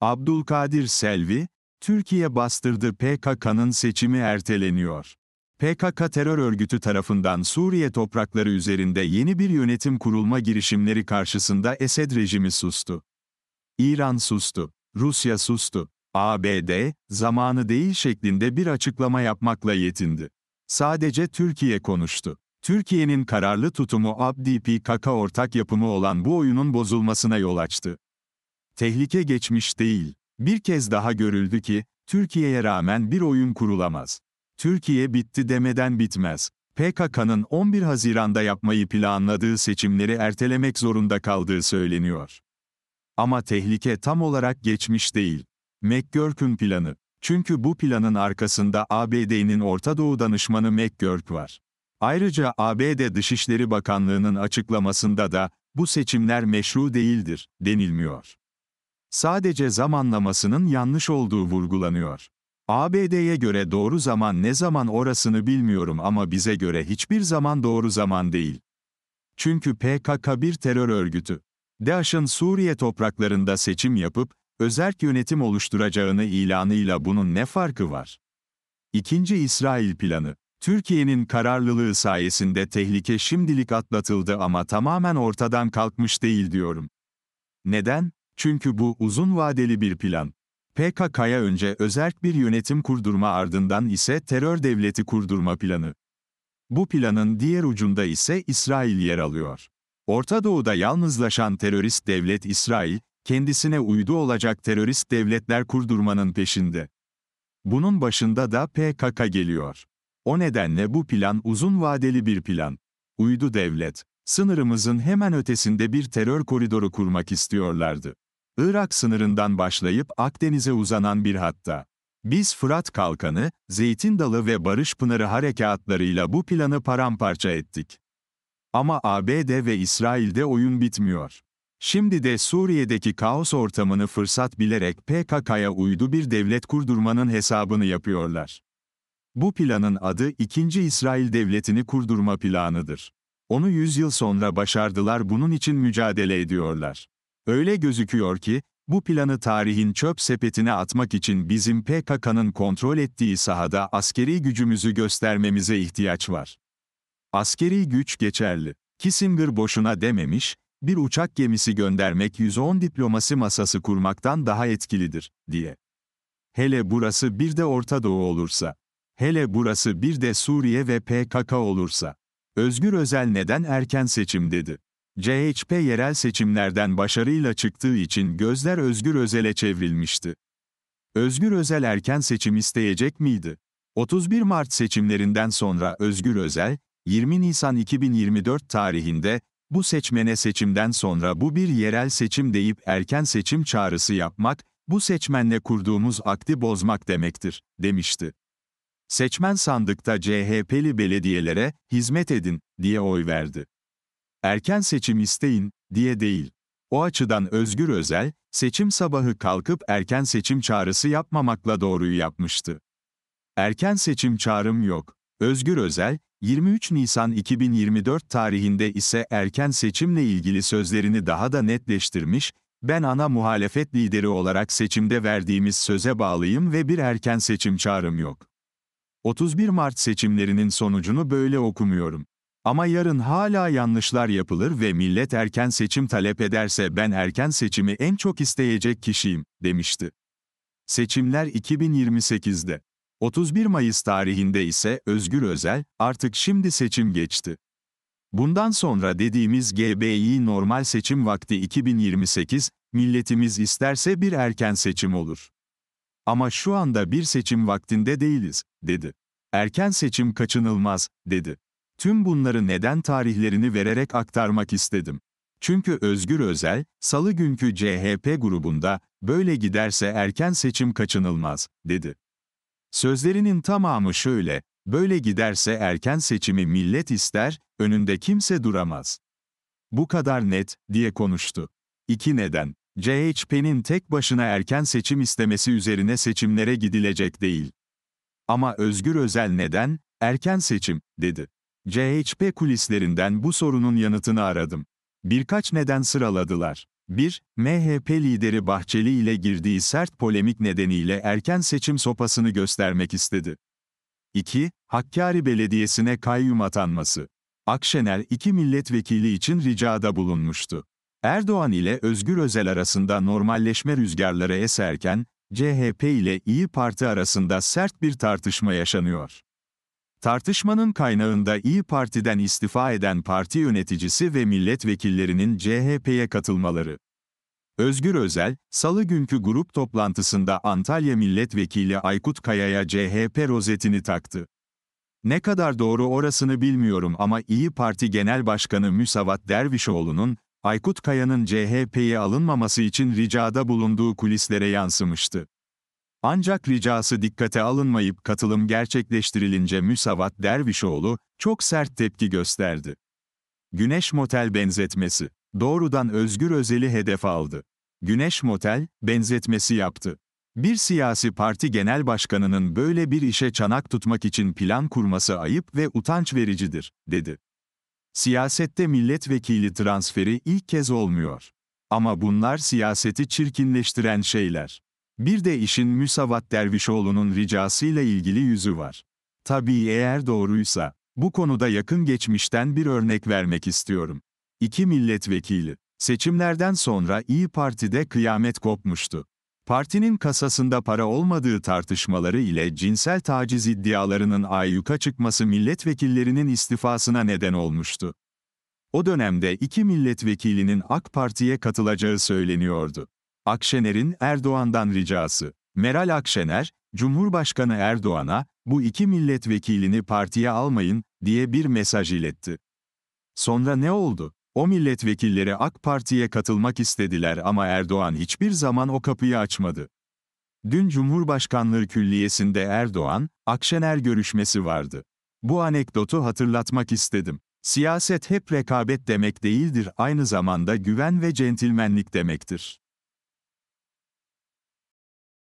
Abdülkadir Selvi, Türkiye bastırdı PKK'nın seçimi erteleniyor. PKK terör örgütü tarafından Suriye toprakları üzerinde yeni bir yönetim kurulma girişimleri karşısında Esed rejimi sustu. İran sustu, Rusya sustu, ABD, zamanı değil şeklinde bir açıklama yapmakla yetindi. Sadece Türkiye konuştu. Türkiye'nin kararlı tutumu ABD-PKK ortak yapımı olan bu oyunun bozulmasına yol açtı. Tehlike geçmiş değil. Bir kez daha görüldü ki, Türkiye'ye rağmen bir oyun kurulamaz. Türkiye bitti demeden bitmez. PKK'nın 11 Haziran'da yapmayı planladığı seçimleri ertelemek zorunda kaldığı söyleniyor. Ama tehlike tam olarak geçmiş değil. McGurk'ün planı. Çünkü bu planın arkasında ABD'nin Orta Doğu danışmanı McGurk var. Ayrıca ABD Dışişleri Bakanlığı'nın açıklamasında da bu seçimler meşru değildir denilmiyor sadece zamanlamasının yanlış olduğu vurgulanıyor. ABD'ye göre doğru zaman ne zaman orasını bilmiyorum ama bize göre hiçbir zaman doğru zaman değil. Çünkü PKK bir terör örgütü. DAEŞ'ın Suriye topraklarında seçim yapıp, özerk yönetim oluşturacağını ilanıyla bunun ne farkı var? İkinci İsrail planı. Türkiye'nin kararlılığı sayesinde tehlike şimdilik atlatıldı ama tamamen ortadan kalkmış değil diyorum. Neden? Çünkü bu uzun vadeli bir plan. PKK'ya önce özerk bir yönetim kurdurma ardından ise terör devleti kurdurma planı. Bu planın diğer ucunda ise İsrail yer alıyor. Orta Doğu'da yalnızlaşan terörist devlet İsrail, kendisine uydu olacak terörist devletler kurdurmanın peşinde. Bunun başında da PKK geliyor. O nedenle bu plan uzun vadeli bir plan. Uydu devlet, sınırımızın hemen ötesinde bir terör koridoru kurmak istiyorlardı. Irak sınırından başlayıp Akdeniz'e uzanan bir hatta. Biz Fırat Kalkanı, Zeytin Dalı ve Barış Pınarı harekatlarıyla bu planı paramparça ettik. Ama ABD ve İsrail'de oyun bitmiyor. Şimdi de Suriye'deki kaos ortamını fırsat bilerek PKK'ya uydu bir devlet kurdurmanın hesabını yapıyorlar. Bu planın adı 2. İsrail Devleti'ni kurdurma planıdır. Onu 100 yıl sonra başardılar bunun için mücadele ediyorlar. Öyle gözüküyor ki, bu planı tarihin çöp sepetine atmak için bizim PKK'nın kontrol ettiği sahada askeri gücümüzü göstermemize ihtiyaç var. Askeri güç geçerli. Kissinger boşuna dememiş, bir uçak gemisi göndermek 110 diplomasi masası kurmaktan daha etkilidir, diye. Hele burası bir de Orta Doğu olursa. Hele burası bir de Suriye ve PKK olursa. Özgür Özel neden erken seçim dedi. CHP yerel seçimlerden başarıyla çıktığı için gözler Özgür Özel'e çevrilmişti. Özgür Özel erken seçim isteyecek miydi? 31 Mart seçimlerinden sonra Özgür Özel, 20 Nisan 2024 tarihinde, bu seçmene seçimden sonra bu bir yerel seçim deyip erken seçim çağrısı yapmak, bu seçmenle kurduğumuz akdi bozmak demektir, demişti. Seçmen sandıkta CHP'li belediyelere hizmet edin diye oy verdi erken seçim isteyin, diye değil. O açıdan Özgür Özel, seçim sabahı kalkıp erken seçim çağrısı yapmamakla doğruyu yapmıştı. Erken seçim çağrım yok. Özgür Özel, 23 Nisan 2024 tarihinde ise erken seçimle ilgili sözlerini daha da netleştirmiş, ben ana muhalefet lideri olarak seçimde verdiğimiz söze bağlıyım ve bir erken seçim çağrım yok. 31 Mart seçimlerinin sonucunu böyle okumuyorum. Ama yarın hala yanlışlar yapılır ve millet erken seçim talep ederse ben erken seçimi en çok isteyecek kişiyim, demişti. Seçimler 2028'de. 31 Mayıs tarihinde ise Özgür Özel, artık şimdi seçim geçti. Bundan sonra dediğimiz GBİ normal seçim vakti 2028, milletimiz isterse bir erken seçim olur. Ama şu anda bir seçim vaktinde değiliz, dedi. Erken seçim kaçınılmaz, dedi. Tüm bunları neden tarihlerini vererek aktarmak istedim. Çünkü Özgür Özel, salı günkü CHP grubunda, böyle giderse erken seçim kaçınılmaz, dedi. Sözlerinin tamamı şöyle, böyle giderse erken seçimi millet ister, önünde kimse duramaz. Bu kadar net, diye konuştu. İki neden, CHP'nin tek başına erken seçim istemesi üzerine seçimlere gidilecek değil. Ama Özgür Özel neden, erken seçim, dedi. CHP kulislerinden bu sorunun yanıtını aradım. Birkaç neden sıraladılar. 1. MHP lideri Bahçeli ile girdiği sert polemik nedeniyle erken seçim sopasını göstermek istedi. 2. Hakkari Belediyesi'ne kayyum atanması. Akşener iki milletvekili için ricada bulunmuştu. Erdoğan ile Özgür Özel arasında normalleşme rüzgarları eserken, CHP ile İyi Parti arasında sert bir tartışma yaşanıyor. Tartışmanın kaynağında İyi Parti'den istifa eden parti yöneticisi ve milletvekillerinin CHP'ye katılmaları. Özgür Özel, salı günkü grup toplantısında Antalya Milletvekili Aykut Kaya'ya CHP rozetini taktı. Ne kadar doğru orasını bilmiyorum ama İyi Parti Genel Başkanı Müsavat Dervişoğlu'nun, Aykut Kaya'nın CHP'ye alınmaması için ricada bulunduğu kulislere yansımıştı. Ancak ricası dikkate alınmayıp katılım gerçekleştirilince Müsavat Dervişoğlu, çok sert tepki gösterdi. Güneş Motel benzetmesi, doğrudan Özgür Özel'i hedef aldı. Güneş Motel, benzetmesi yaptı. Bir siyasi parti genel başkanının böyle bir işe çanak tutmak için plan kurması ayıp ve utanç vericidir, dedi. Siyasette milletvekili transferi ilk kez olmuyor. Ama bunlar siyaseti çirkinleştiren şeyler. Bir de işin Müsavat Dervişoğlu'nun ricasıyla ilgili yüzü var. Tabii eğer doğruysa, bu konuda yakın geçmişten bir örnek vermek istiyorum. İki milletvekili. Seçimlerden sonra İyi Parti'de kıyamet kopmuştu. Partinin kasasında para olmadığı tartışmaları ile cinsel taciz iddialarının ayyuka çıkması milletvekillerinin istifasına neden olmuştu. O dönemde iki milletvekilinin AK Parti'ye katılacağı söyleniyordu. Akşener'in Erdoğan'dan ricası. Meral Akşener, Cumhurbaşkanı Erdoğan'a, bu iki milletvekilini partiye almayın, diye bir mesaj iletti. Sonra ne oldu? O milletvekilleri AK Parti'ye katılmak istediler ama Erdoğan hiçbir zaman o kapıyı açmadı. Dün Cumhurbaşkanlığı Külliyesi'nde Erdoğan, Akşener görüşmesi vardı. Bu anekdotu hatırlatmak istedim. Siyaset hep rekabet demek değildir, aynı zamanda güven ve centilmenlik demektir.